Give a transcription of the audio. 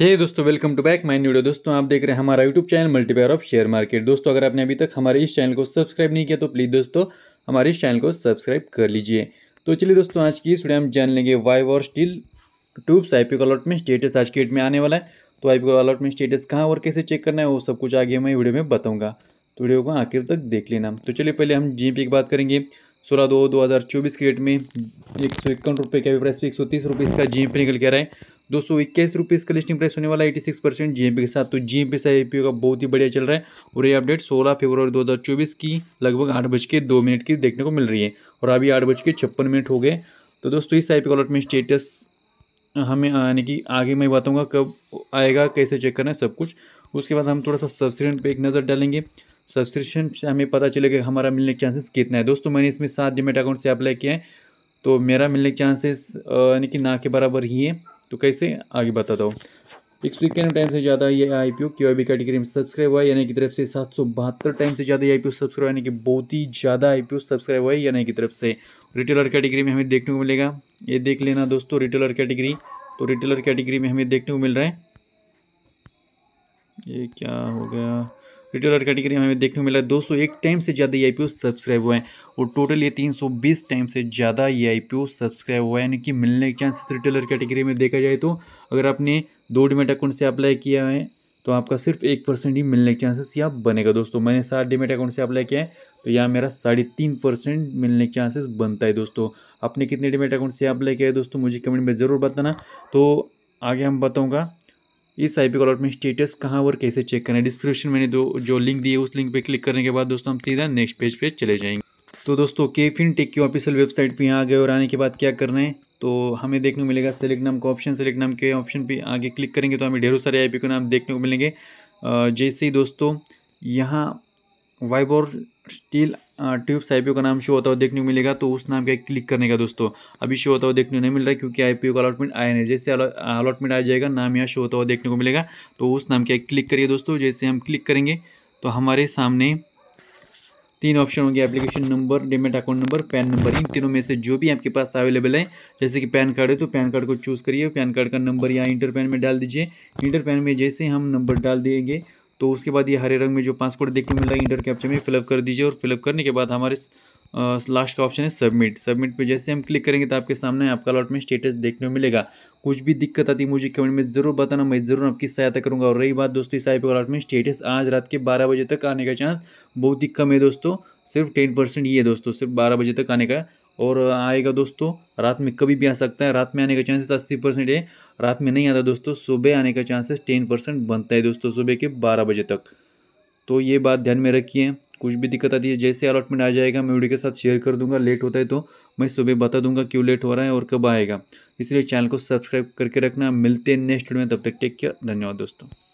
हे दोस्तों welcome to back my video दोस्तों आप देख रहे हैं हमारा YouTube channel multiplier of share market दोस्तों अगर आपने अभी तक हमारे इस चैनल को सब्सक्राइब नहीं किया तो प्लीज़ दोस्तों हमारे इस चैनल को सब्सक्राइब कर लीजिए तो चलिए दोस्तों आज की इस वीडियो हम जान लेंगे वाई और steel tubes I P allot में स्टेटस आज के में आने वाला है तो आई पी अलॉट में स्टेटस कहाँ और कैसे चेक करना है वो सब कुछ आगे मैं वीडियो में बताऊँगा तो वीडियो को आखिर तक देख लेना तो चलिए पहले हम जी की बात करेंगे सोलह दो दो हज़ार चौबीस के रेट में एक सौ इक्यावन रुपये का भी प्राइस एक सौ तीस रुपये इसका जी निकल के आ रहा है दो सौ इक्कीस रुपीज़ का लिस्टिंग प्राइस होने वाला एटी सिक्स परसेंट जी के साथ तो जी एम आई ए का बहुत ही बढ़िया चल रहा है और ये अपडेट सोलह फरवरी दो हज़ार चौबीस की लगभग आठ बज के दो मिनट की देखने को मिल रही है और अभी आठ बज के छप्पन मिनट हो गए तो दोस्तों इस आई पी अलर्ट में स्टेटस हमें यानी कि आगे मैं बताऊँगा कब आएगा कैसे चेक करना है सब कुछ उसके बाद हम थोड़ा सा सब्सक्रिप्शन पर एक नज़र डालेंगे सब्सक्रिप्शन से हमें पता चलेगा हमारा मिलने के चांसेस कितना है दोस्तों मैंने इसमें सात डिमेट अकाउंट से अप्लाई किया है तो मेरा मिलने के चांसेस यानी कि ना के बराबर ही है तो कैसे आगे बताता हूँ सौ इक्यानवे टाइम से ज़्यादा ये I P O Q I category में सब्सक्राइब हुआ यानी की तरफ से सात सौ बहत्तर टाइम से ज़्यादा आई पी ओ सब्सक्राइब यानी कि बहुत ही ज़्यादा आई पी ओ सब्सक्राइब हुआ है यानी की तरफ से रिटेलर कैटेगरी में हमें देखने को मिलेगा ये देख लेना दोस्तों रिटेलर कैटेगरी तो रिटेलर कैटेगरी में हमें देखने को मिल रहा है ये क्या हो गया रिटेलर कैटेगरी में हमें देखने को मिला दो सौ एक टाइम से ज़्यादा ई सब्सक्राइब हुए हैं और टोटल ये तीन सौ बीस टाइम से ज़्यादा ई e सब्सक्राइब हुआ है यानी कि मिलने के चांसेस रिटेलर कैटेगरी में देखा जाए तो अगर आपने दो डिमेट अकाउंट से अप्लाई किया है तो आपका सिर्फ एक परसेंट ही मिलने के चांसेस यहाँ बनेगा दोस्तों मैंने सात डिमेट अकाउंट से अप्लाई किया है तो यहाँ मेरा साढ़े तीन परसेंट मिलने के चांसेस बनता है दोस्तों आपने कितने डिमेट अकाउंट से अप्लाई किया है दोस्तों मुझे कमेंट में ज़रूर बताना तो आगे हम बताऊँगा इस आई पी में स्टेटस कहाँ और कैसे चेक करना है डिस्क्रिप्शन मैंने दो जो लिंक दिए उस लिंक पे क्लिक करने के बाद दोस्तों हम सीधा नेक्स्ट पेज पे चले जाएंगे तो दोस्तों के फिन टेक की ऑफिशियल वेबसाइट पे यहाँ आ गए और आने के बाद क्या करना है तो हमें देखने को मिलेगा सेलेक्ट नाम का ऑप्शन सेलेक्ट नाम के ऑप्शन पे आगे क्लिक करेंगे तो हमें ढेरों सारे आई को नाम देखने को मिलेंगे जैसे ही दोस्तों यहाँ वाइबोर स्टील ट्यूब आईपीओ का नाम शो होता हुआ देखने को मिलेगा तो उस नाम के क्लिक करने का दोस्तों अभी शो होता हुआ देखने को नहीं मिल रहा है क्योंकि आईपीओ का अलॉटमेंट आया नहीं जैसे अलॉटमेंट आ जाएगा नाम यहाँ शो होता हुआ देखने को मिलेगा तो उस नाम के क्लिक करिए दोस्तों जैसे हम क्लिक करेंगे तो हमारे सामने तीन ऑप्शन होंगे application number demat account number PAN number इन तीनों में से जो भी आपके पास अवेलेबल है जैसे कि पैन कार्ड है तो पैन कार्ड को चूज़ करिए पैन कार्ड का नंबर या इंटर पैन में डाल दीजिए इंटर पैन में जैसे हम नंबर डाल देंगे तो उसके बाद ये हरे रंग में जो पासपोर्ट देखने मिल रहा है इंटर कैप्चर में फिलअप कर दीजिए और फिलअप करने के बाद हमारे लास्ट का ऑप्शन है सबमिट सबमिट पे जैसे हम क्लिक करेंगे तो आपके सामने आपका अलॉट में स्टेटस देखने को मिलेगा कुछ भी दिक्कत आती मुझे कमेंट में ज़रूर बताना मैं ज़रूर आपकी सहायता करूँगा और रही बात दोस्तों इस आई अलॉट में स्टेटस आज रात के बारह बजे तक आने का चांस बहुत ही कम है दोस्तों सिर्फ टेन परसेंट ये दोस्तों सिर्फ बारह बजे तक आने का और आएगा दोस्तों रात में कभी भी आ सकता है रात में आने का चांसेस अस्सी परसेंट है रात में नहीं आता दोस्तों सुबह आने का चांसेस टेन परसेंट बनता है दोस्तों सुबह के बारह बजे तक तो ये बात ध्यान में रखिए कुछ भी दिक्कत आती है जैसे अलॉटमेंट आ जाएगा मैं वीडियो के साथ शेयर कर दूंगा लेट होता है तो मैं सुबह बता दूंगा क्यों लेट हो रहा है और कब आएगा इसलिए चैनल को सब्सक्राइब करके रखना मिलते हैं नेक्स्ट वीडियो में तब तक टेक केयर धन्यवाद दोस्तों